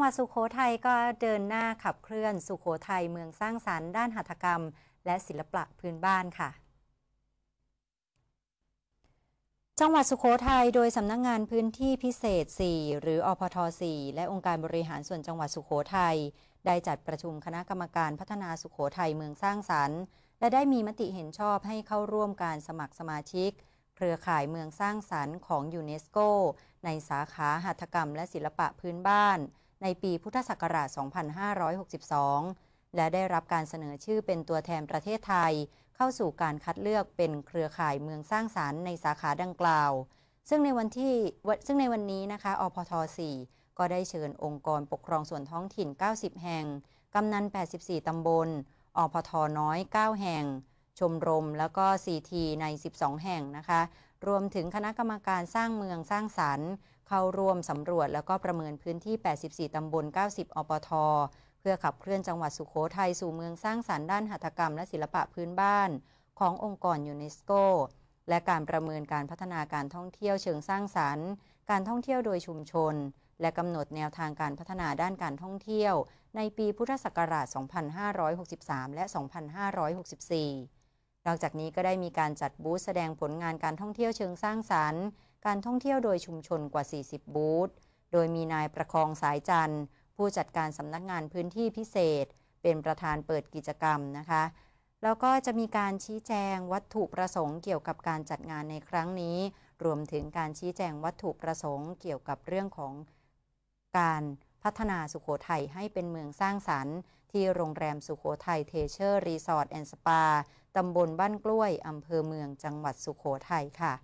จังหวัดสุโขทัยก็เดินหน้าขับเคลื่อนสุโขทัยเมืองสร้างสารรค์ด้านหัตถกรรม และศิลปะพื้นบ้านค่ะ จังหวัดสุโขทัยโดยสำนักงงานพื้นที่พิเศษ4 หรืออพท 4 และองค์การบริหารส่วนจังหวัดสุโขทัยได้จัดประชุมคณะกรรมการพัฒนาสุโขทัยเมืองสร้างสารรค์ และได้มีมติเห็นชอบให้เข้าร่วมการสมัครสมาชิก เครือข่ายเมืองสร้างสารรค์ของยูเนสโก ในสาขาหัตถกรรมและศิลปะพื้นบ้านในปีพุทธศักราช 2562 และได้รับการเสนอชื่อเป็นตัวแทนประเทศไทย เข้าสู่การคัดเลือกเป็นเครือข่ายเมืองสร้างสารรค์ในสาขาดังกล่าว ซึ่งในวันที่ ซึ่งในวันนี้นะคะอพท 4 ก็ได้เชิญองค์กรปกครองส่วนท้องถิ่น 90 แห่ง กำนัน 84 ตำบลอพทน้อย 9 แห่ง ชมรม แล้วก็ซีทีใน 12 แห่งนะคะรวมถึงคณะกรรมการสร้างเมืองสร้างสรรค์เข้าร่วมสำรวจแล้วก็ประเมินพื้นที่ 84 ตำบล 90 อปท เพื่อขับเคลื่อนจังหวัดสุขโขทัยสู่เมืองสร้างสรรค์ด้านหัตถกรรมและศิลปะพื้นบ้าน ขององค์กรยูเนสโก และการประเมินการพัฒนาการท่องเที่ยวเชิงสร้างสรรค์การท่องเที่ยวโดยชุมชน และกำหนดแนวทางการพัฒนาด้านการท่องเที่ยวในปีพุทธศักราช 2563 และ 2564นอกจากนี้ก็ได้มีการจัดบูธแสดงผลงานการท่องเที่ยวเชิงสร้างสารรค์ การท่องเที่ยวโดยชุมชนกว่า 40 บูธ โดยมีนายประคองสายจันทร์ ผู้จัดการสำนักงานพื้นที่พิเศษ เป็นประธานเปิดกิจกรรมนะคะ แล้วก็จะมีการชี้แจงวัตถุประสงค์เกี่ยวกับการจัดงานในครั้งนี้ รวมถึงการชี้แจงวัตถุประสงค์เกี่ยวกับเรื่องของการพัฒนาสุขโขทัยให้เป็นเมืองสร้างสรรค์ที่โรงแรมสุขโขทัยเทเชอร์รีสอร์ทแอนด์สปา ตำบลบ้านกล้วย อำเภอเมืองจังหวัดสุขโขทัยค่ะ